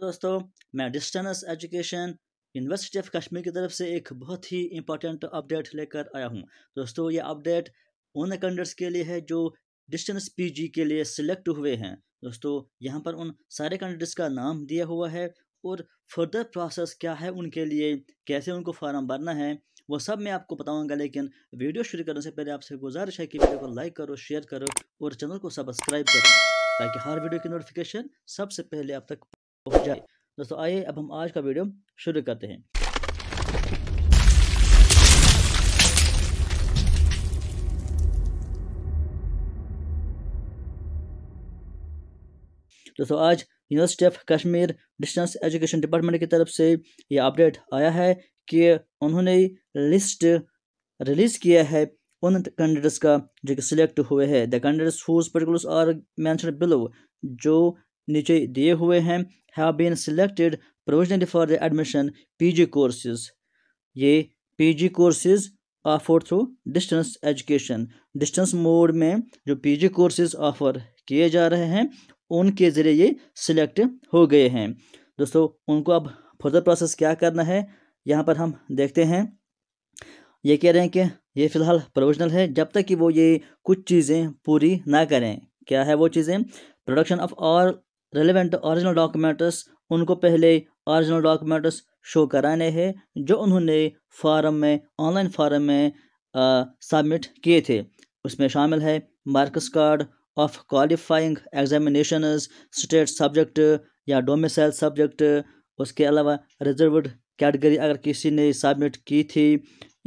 दोस्तों मैं distance education university of Kashmir की तरफ से एक बहुत ही इंपॉर्टेंट अपडेट लेकर आया हूँ दोस्तों ये अपडेट उन कैंडिडेट्स के लिए है जो डिस्टेंस पीजी के लिए सिलेक्ट हुए हैं दोस्तों यहाँ पर उन सारे कैंडिडेट्स का नाम दिया हुआ है और फर्दर प्रोसेस क्या है उनके लिए कैसे उनको फॉर्म भरना है वो सब मैं आपको बताऊंगा लेकिन वीडियो शुरू करने से पहले आपसे गुजारिश है कि वीडियो को लाइक करो शेयर करो और चैनल को सब्सक्राइब करो ताकि हर वीडियो की नोटिफिकेशन सबसे पहले आप तक हो जाए दोस्तों आइए अब हम आज का वीडियो शुरू करते हैं दोस्तों आज university of Kashmir distance education department की तरफ से ये अपडेट आया है कि उन्होंने लिस्ट रिलीज़ किया है उन कैंडिडेट्स का जो कि सिलेक्ट हुए हैं the candidates whose particulars are mention below जो नीचे दिए हुए हैं have been selected provisionally for the admission PG courses ये PG courses offer through distance education distance mode में जो पीजी कोर्सेज ऑफर किए जा रहे हैं उनके ज़रिए ये सिलेक्ट हो गए हैं दोस्तों उनको अब फर्दर प्रोसेस क्या करना है यहाँ पर हम देखते हैं ये कह रहे हैं कि ये फ़िलहाल प्रोविजनल है जब तक कि वो ये कुछ चीज़ें पूरी ना करें क्या है वो चीज़ें production of all relevant original documents उनको पहले ओरिजिनल डॉक्यूमेंट्स शो कराने हैं जो उन्होंने फार्म में ऑनलाइन फार्म में सबमिट किए थे उसमें शामिल है marks card of qualifying examination state subject या डोमिसाइल सब्जेक्ट उसके अलावा रिजर्वड कैटेगरी अगर किसी ने सबमिट की थी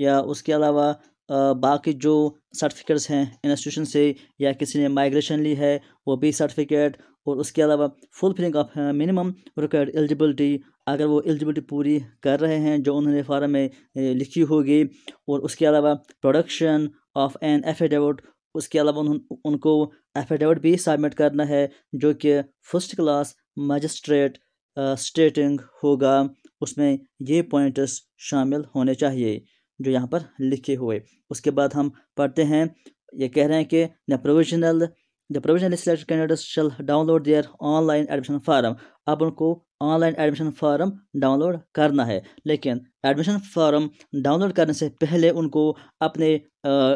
या उसके अलावा बाकी जो सर्टिफिकेट्स हैं इंस्टीट्यूशन से या किसी ने माइग्रेशन ली है वो भी सर्टिफिकेट और उसके अलावा full filling of minimum required eligibility अगर वो एलिजिबिलिटी पूरी कर रहे हैं जो उन्होंने फार्म में लिखी होगी और उसके अलावा प्रोडक्शन ऑफ एन एफिडेविट उसके अलावा उन, उनको एफिडेविट भी सबमिट करना है जो कि फर्स्ट क्लास मजिस्ट्रेट स्टेटिंग होगा उसमें ये पॉइंट्स शामिल होने चाहिए जो यहाँ पर लिखे हुए उसके बाद हम पढ़ते हैं ये कह रहे हैं कि the provisional the provisional selected candidates shall download their online admission form अब उनको ऑनलाइन एडमिशन फार्म डाउनलोड करना है लेकिन एडमिशन फार्म डाउनलोड करने से पहले उनको अपने आ,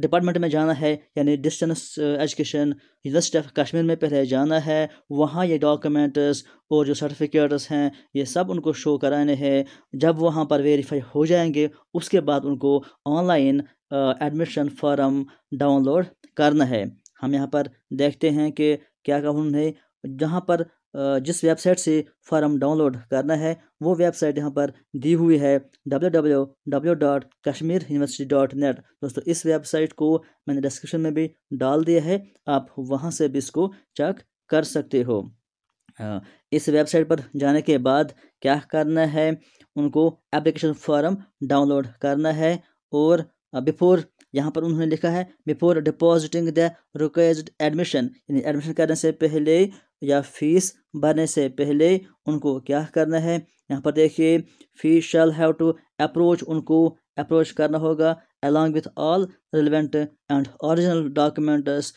डिपार्टमेंट में जाना है यानी distance education university of Kashmir में पहले जाना है वहाँ ये डॉक्यूमेंट्स और जो सर्टिफिकेट्स हैं ये सब उनको शो कराने हैं जब वहाँ पर वेरीफाई हो जाएंगे उसके बाद उनको ऑनलाइन एडमिशन फॉर्म डाउनलोड करना है हम यहाँ पर देखते हैं कि क्या क्या उन्होंने जहाँ पर जिस वेबसाइट से फॉर्म डाउनलोड करना है वो वेबसाइट यहाँ पर दी हुई है www.kashmiruniversity.net दोस्तों इस वेबसाइट को मैंने डिस्क्रिप्शन में भी डाल दिया है आप वहाँ से भी इसको चेक कर सकते हो इस वेबसाइट पर जाने के बाद क्या करना है उनको एप्लीकेशन फॉर्म डाउनलोड करना है और बिफोर यहाँ पर उन्होंने लिखा है before depositing the requisite admission यानी एडमिशन करने से पहले या फीस भरने से पहले उनको क्या करना है यहाँ पर देखिए fee shall have to approach उनको अप्रोच करना होगा along with all relevant and original documents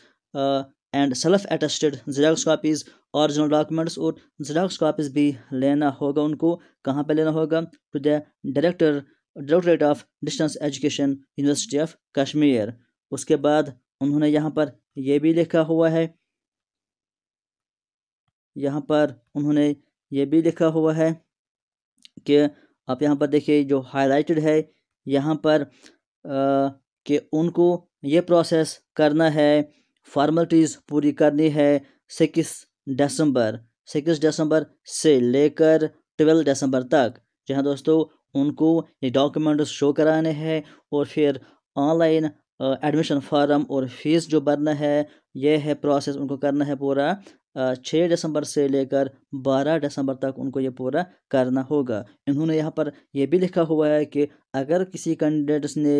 and self attested xerox copies original documents और जेरॉक्स कापीज़ भी लेना होगा उनको कहाँ पर लेना होगा to the director directorate of distance education university of Kashmir उसके बाद उन्होंने यहाँ पर यह भी लिखा हुआ है यहाँ पर उन्होंने ये भी लिखा हुआ है कि आप यहाँ पर देखिए जो हाईलाइटेड है यहाँ पर कि उनको ये प्रोसेस करना है फॉर्मेलिटीज़ पूरी करनी है सिक्स दिसंबर सिक्स दिसंबर से लेकर ट्वेल्व दिसंबर तक जहाँ दोस्तों उनको ये डॉक्यूमेंट शो कराने हैं और फिर ऑनलाइन एडमिशन फार्म और फीस जो भरना है यह है प्रोसेस उनको करना है पूरा छः दिसंबर से लेकर बारह दिसंबर तक उनको ये पूरा करना होगा इन्होंने यहाँ पर यह भी लिखा हुआ है कि अगर किसी कैंडिडेट्स ने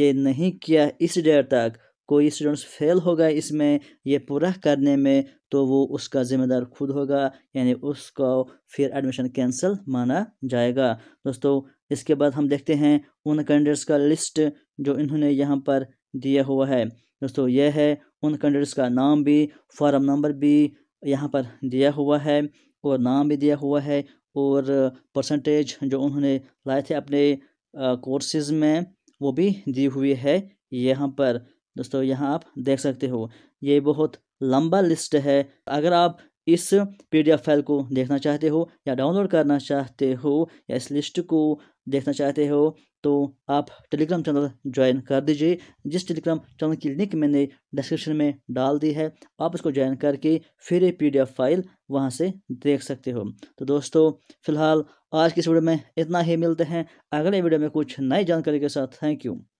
ये नहीं किया इस डेट तक कोई स्टूडेंट्स फेल हो गए इसमें ये पूरा करने में तो वो उसका ज़िम्मेदार खुद होगा यानी उसको फिर एडमिशन कैंसिल माना जाएगा दोस्तों इसके बाद हम देखते हैं उन कैंडिडेट्स का लिस्ट जो इन्होंने यहाँ पर दिया हुआ है दोस्तों यह है उन कैंडिडेट्स का नाम भी फॉर्म नंबर भी यहाँ पर दिया हुआ है और नाम भी दिया हुआ है और परसेंटेज जो उन्होंने लाए थे अपने कोर्सेज में वो भी दी हुई है यहाँ पर दोस्तों यहाँ आप देख सकते हो ये बहुत लंबा लिस्ट है अगर आप इस पीडीएफ फाइल को देखना चाहते हो या डाउनलोड करना चाहते हो या इस लिस्ट को देखना चाहते हो तो आप टेलीग्राम चैनल ज्वाइन कर दीजिए जिस टेलीग्राम चैनल की लिंक मैंने डिस्क्रिप्शन में डाल दी है आप उसको ज्वाइन करके फिर ये पीडीएफ फाइल वहाँ से देख सकते हो तो दोस्तों फिलहाल आज की इस वीडियो में इतना ही मिलते हैं अगले वीडियो में कुछ नई जानकारी के साथ थैंक यू